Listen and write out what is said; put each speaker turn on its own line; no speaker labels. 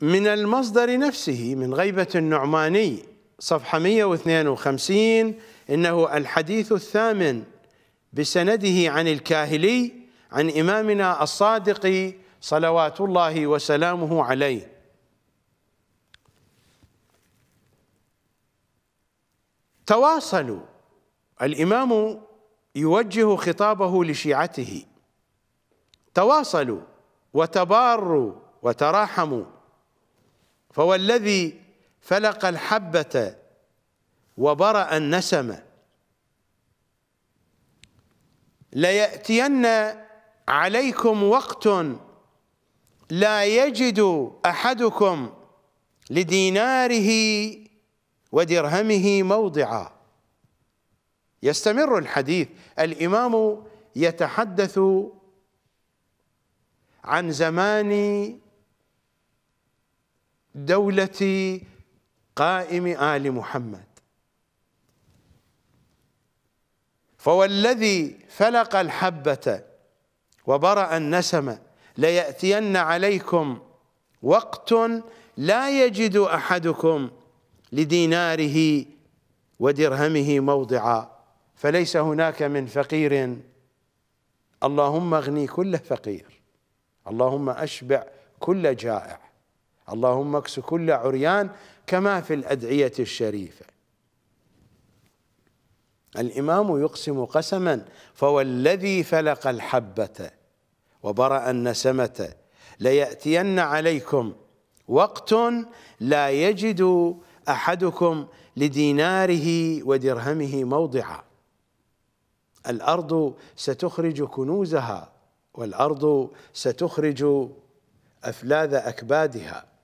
من المصدر نفسه من غيبة النعماني صفحة 152 إنه الحديث الثامن بسنده عن الكاهلي عن إمامنا الصادق صلوات الله وسلامه عليه تواصلوا الإمام يوجه خطابه لشيعته تواصلوا وتباروا وتراحموا فهو الذي فلق الحبة وبرأ النسمة ليأتين عليكم وقت لا يجد أحدكم لديناره ودرهمه موضعا يستمر الحديث الإمام يتحدث عن زمان دولة قائم آل محمد فوالذي فلق الحبة وبرأ النسم ليأتين عليكم وقت لا يجد أحدكم لديناره ودرهمه موضعا فليس هناك من فقير اللهم اغني كل فقير اللهم أشبع كل جائع اللهم اكس كل عريان كما في الأدعية الشريفة الإمام يقسم قسما فوالذي فلق الحبة وبرأ النسمة ليأتين عليكم وقت لا يجد أحدكم لديناره ودرهمه موضعا الأرض ستخرج كنوزها والأرض ستخرج أفلاذ أكبادها